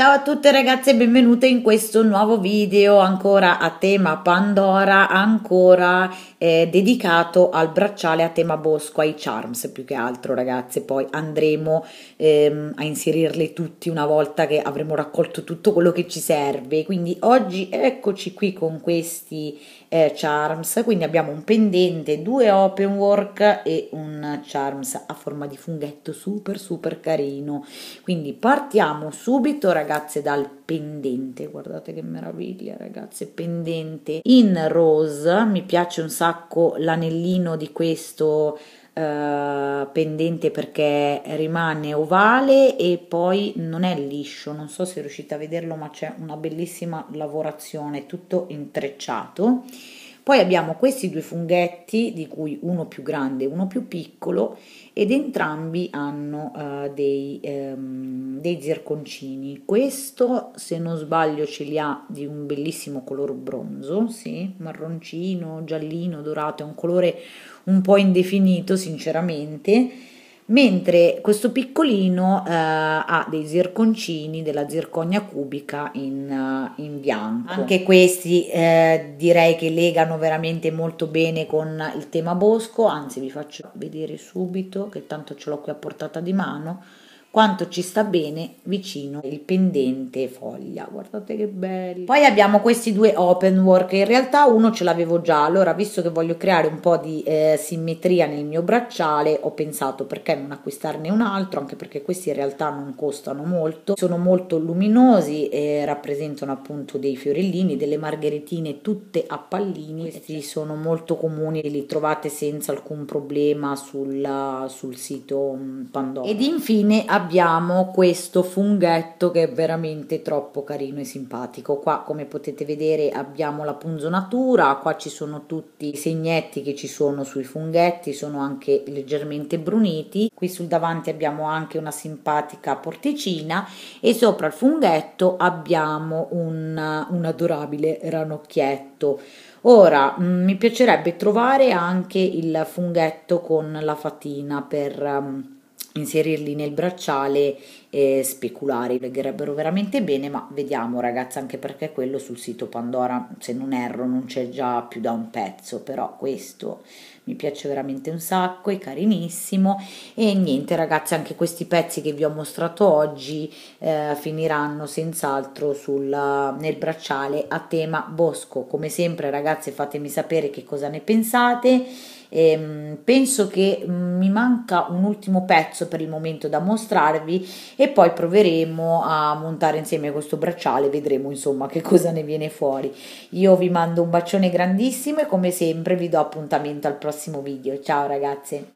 Ciao a tutte ragazze e benvenute in questo nuovo video ancora a tema Pandora, ancora eh, dedicato al bracciale a tema bosco, ai charms più che altro ragazze, poi andremo ehm, a inserirli tutti una volta che avremo raccolto tutto quello che ci serve, quindi oggi eccoci qui con questi eh, charms, quindi abbiamo un pendente, due open work e un charms a forma di funghetto super super carino, quindi partiamo subito ragazze ragazze dal pendente, guardate che meraviglia ragazze, pendente in rose, mi piace un sacco l'anellino di questo Uh, pendente perché rimane ovale e poi non è liscio, non so se riuscite a vederlo, ma c'è una bellissima lavorazione, tutto intrecciato poi abbiamo questi due funghetti, di cui uno più grande e uno più piccolo, ed entrambi hanno uh, dei, um, dei zirconcini. Questo, se non sbaglio, ce li ha di un bellissimo color bronzo, sì, marroncino, giallino, dorato, è un colore un po' indefinito, sinceramente mentre questo piccolino eh, ha dei zirconcini della zirconia cubica in, eh, in bianco. Anche questi eh, direi che legano veramente molto bene con il tema bosco, anzi vi faccio vedere subito che tanto ce l'ho qui a portata di mano quanto ci sta bene vicino il pendente foglia guardate che bello poi abbiamo questi due open work in realtà uno ce l'avevo già allora visto che voglio creare un po' di eh, simmetria nel mio bracciale ho pensato perché non acquistarne un altro anche perché questi in realtà non costano molto sono molto luminosi e rappresentano appunto dei fiorellini delle margheritine tutte a pallini questi sono molto comuni li trovate senza alcun problema sulla, sul sito mm, Pandora ed infine abbiamo abbiamo questo funghetto che è veramente troppo carino e simpatico. Qua come potete vedere abbiamo la punzonatura, qua ci sono tutti i segnetti che ci sono sui funghetti, sono anche leggermente bruniti. Qui sul davanti abbiamo anche una simpatica porticina e sopra il funghetto abbiamo un, un adorabile ranocchietto. Ora mh, mm, mi piacerebbe trovare anche il funghetto con la fatina per... Um, inserirli nel bracciale e speculare, legherebbero veramente bene, ma vediamo ragazzi anche perché quello sul sito Pandora, se non erro, non c'è già più da un pezzo, però questo mi piace veramente un sacco, è carinissimo e niente ragazzi, anche questi pezzi che vi ho mostrato oggi eh, finiranno senz'altro nel bracciale a tema bosco. Come sempre ragazzi, fatemi sapere che cosa ne pensate e, ehm, penso che mm, mi manca un ultimo pezzo per il momento da mostrarvi e poi proveremo a montare insieme questo bracciale, vedremo insomma che cosa ne viene fuori. Io vi mando un bacione grandissimo e come sempre vi do appuntamento al prossimo video. Ciao ragazze!